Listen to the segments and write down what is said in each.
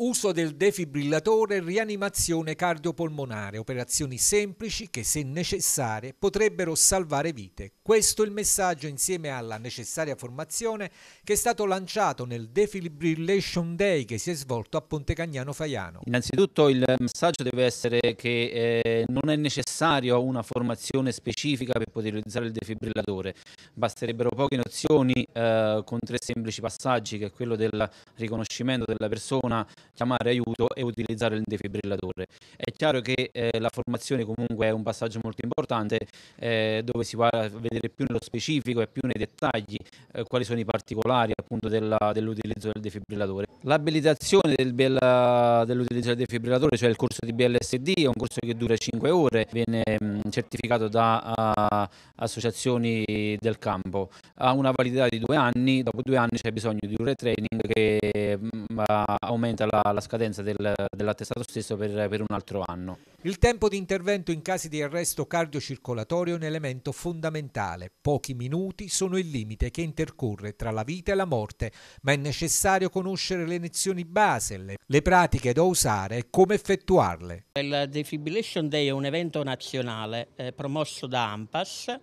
Uso del defibrillatore, e rianimazione cardiopolmonare, operazioni semplici che se necessarie potrebbero salvare vite. Questo è il messaggio insieme alla necessaria formazione che è stato lanciato nel Defibrillation Day che si è svolto a Pontecagnano Faiano. Innanzitutto il messaggio deve essere che eh, non è necessario una formazione specifica per poter utilizzare il defibrillatore, basterebbero poche nozioni eh, con tre semplici passaggi che è quello del riconoscimento della persona chiamare aiuto e utilizzare il defibrillatore. È chiaro che eh, la formazione comunque è un passaggio molto importante eh, dove si va a vedere più nello specifico e più nei dettagli eh, quali sono i particolari appunto della, dell'utilizzo del defibrillatore. L'abilitazione del, dell'utilizzo del defibrillatore, cioè il corso di BLSD, è un corso che dura 5 ore, viene mh, certificato da a, eh, associazioni del campo, ha una validità di due anni, dopo due anni c'è bisogno di un retraining che mh, aumenta la la, la scadenza del, dell'attestato stesso per, per un altro anno. Il tempo di intervento in casi di arresto cardiocircolatorio è un elemento fondamentale. Pochi minuti sono il limite che intercorre tra la vita e la morte, ma è necessario conoscere le lezioni base, le, le pratiche da usare e come effettuarle. Il Defibrillation Day è un evento nazionale eh, promosso da AMPAS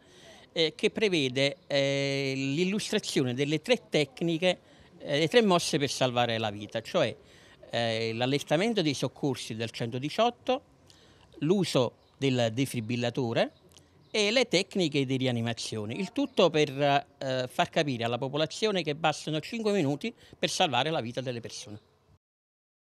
eh, che prevede eh, l'illustrazione delle tre tecniche, eh, le tre mosse per salvare la vita, cioè eh, l'allestamento dei soccorsi del 118, l'uso del defibrillatore e le tecniche di rianimazione. Il tutto per eh, far capire alla popolazione che bastano 5 minuti per salvare la vita delle persone.